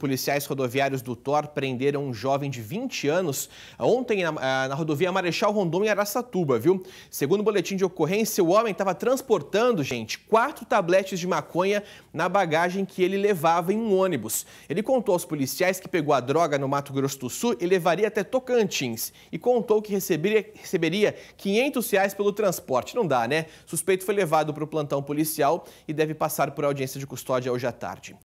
Policiais rodoviários do Thor prenderam um jovem de 20 anos ontem na, ah, na rodovia Marechal Rondon em Araçatuba, viu? Segundo o boletim de ocorrência, o homem estava transportando, gente, quatro tabletes de maconha na bagagem que ele levava em um ônibus. Ele contou aos policiais que pegou a droga no Mato Grosso do Sul e levaria até Tocantins e contou que receberia, receberia 500 reais pelo transporte. Não dá, né? Suspeito foi levado para o plantão policial e deve passar por audiência de custódia hoje à tarde.